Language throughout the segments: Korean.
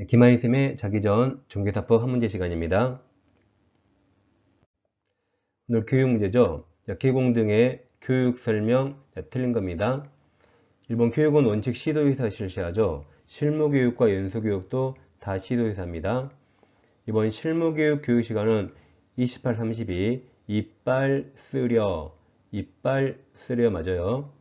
네, 김하인쌤의 자기 전 중개사법 한문제 시간입니다. 오늘 교육 문제죠. 약해공 등의 교육 설명 틀린 겁니다. 1번 교육은 원칙 시도의사 실시하죠. 실무교육과 연수교육도 다 시도의사입니다. 이번 실무교육 교육 시간은 28, 32 이빨 쓰려 이빨 쓰려 맞아요.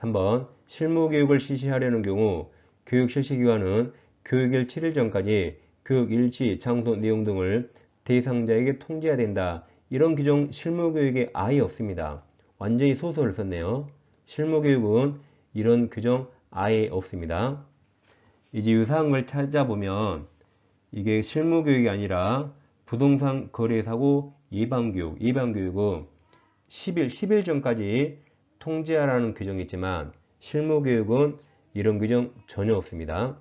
3번 실무교육을 실시하려는 경우 교육 실시기간은 교육일 7일 전까지 교육 일시, 장소, 내용 등을 대상자에게 통지해야 된다. 이런 규정 실무교육에 아예 없습니다. 완전히 소설을 썼네요. 실무교육은 이런 규정 아예 없습니다. 이제 유사한걸 찾아보면 이게 실무교육이 아니라 부동산 거래사고 예방교육, 예방교육은 10일, 10일 전까지 통제하라는 규정이 있지만 실무교육은 이런 규정 전혀 없습니다.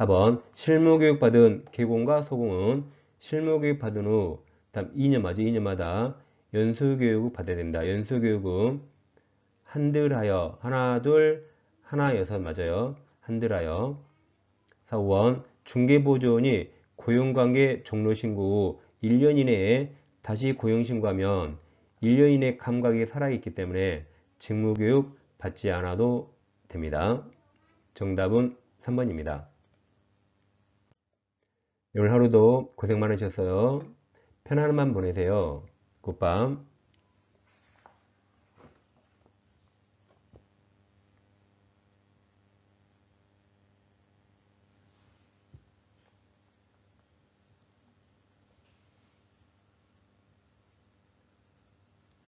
4번 실무교육 받은 개공과 소공은 실무교육 받은 후 다음 2년마저 2년마다 연수교육을 받아야 된다. 연수교육은 한들하여 하나 둘 하나 여섯 맞아요. 한들하여 4번 중개보조원이 고용관계 종료신고 후 1년 이내에 다시 고용신고하면 1년 이내 감각이 살아있기 때문에 직무교육 받지 않아도 됩니다. 정답은 3번입니다. 오늘 하루도 고생 많으셨어요. 편안한 밤 보내세요. 굿밤.